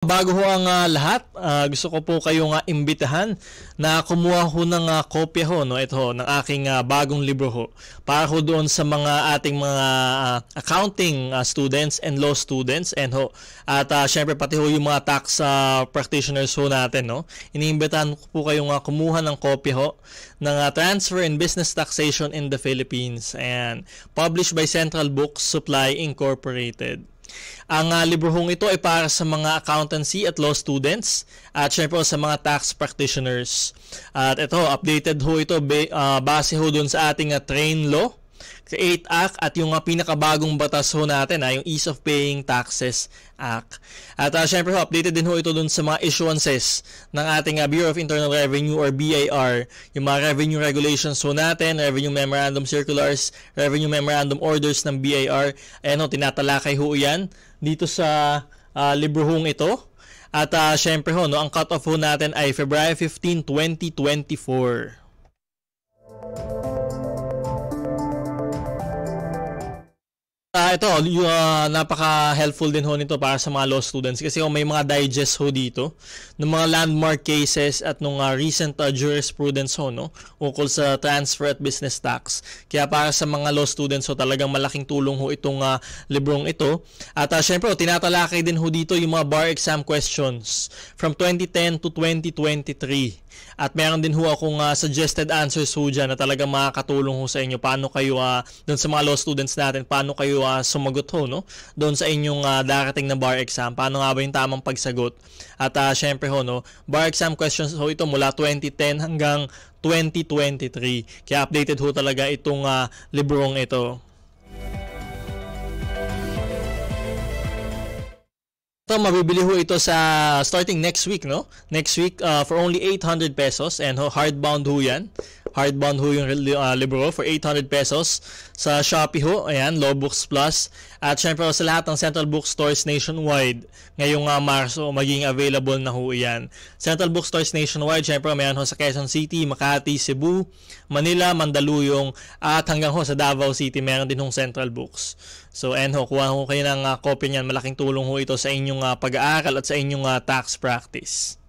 Bago ho ang uh, lahat, uh, gusto ko po kayong uh, imbitahan na kumuha ho ng uh, kopya ho, no, ito ho, ng aking uh, bagong libro ho. Para ho doon sa mga ating mga uh, accounting uh, students and law students and ho. At uh, syempre pati ho yung mga tax uh, practitioners ho natin, no. Iniimbitahan ko po kayong uh, kumuha ng kopya ho ng uh, Transfer in Business Taxation in the Philippines. and Published by Central Books Supply Incorporated. Ang uh, ah, librohong ito ay para sa mga accountancy at law students at syempre sa mga tax practitioners. At ito, updated ho ito be, uh, base ho dun sa ating uh, train law Create Act at yung pinakabagong batas ho natin, uh, yung Ease of Paying Taxes Act. At uh, syempre ho, updated din ho ito dun sa mga issuances ng ating uh, Bureau of Internal Revenue or BIR, yung mga revenue regulations ho natin, revenue memorandum circulars, revenue memorandum orders ng BIR. Ayan ho, tinatalakay ho yan dito sa uh, librohong ito. At uh, syempre ho, no, ang cut-off ho natin ay February 15, 2024. uh, ito, uh, napaka-helpful din ho nito para sa mga law students kasi oh, may mga digest ho dito ng mga landmark cases at nung uh, recent uh, jurisprudence ho, no? Ukol sa transfer at business tax. Kaya para sa mga law students ho, talagang malaking tulong ho itong uh, librong ito. At uh, syempre, oh, tinatalakay din ho dito yung mga bar exam questions from 2010 to 2023. At meron din ho akong uh, suggested answers ho dyan na talagang makakatulong ho sa inyo. Paano kayo, uh, dun sa mga law students natin, paano kayo uh, sumagot ho no doon sa inyong uh, darating na bar exam. Paano nga ba yung tamang pagsagot? At uh, syempre ho no, bar exam questions ho ito mula 2010 hanggang 2023. Kaya updated ho talaga itong uh, librong ito. Ito, mabibili ho ito sa starting next week, no? Next week uh, for only 800 pesos and ho, hardbound ho yan. Hardbound ho yung uh, libro for 800 pesos sa Shopee ho. Ayan, Low Books Plus. At syempre sa lahat ng Central Bookstores nationwide ngayong uh, Marso maging available na ho yan. Central Bookstores nationwide, syempre mayan ho sa Quezon City, Makati, Cebu, Manila, Mandaluyong at hanggang ho sa Davao City meron din hong Central Books. So and ho, kuha ho kayo ng uh, ah, copy niyan. Malaking tulong ho ito sa inyong uh, pag-aaral at sa inyong uh, tax practice.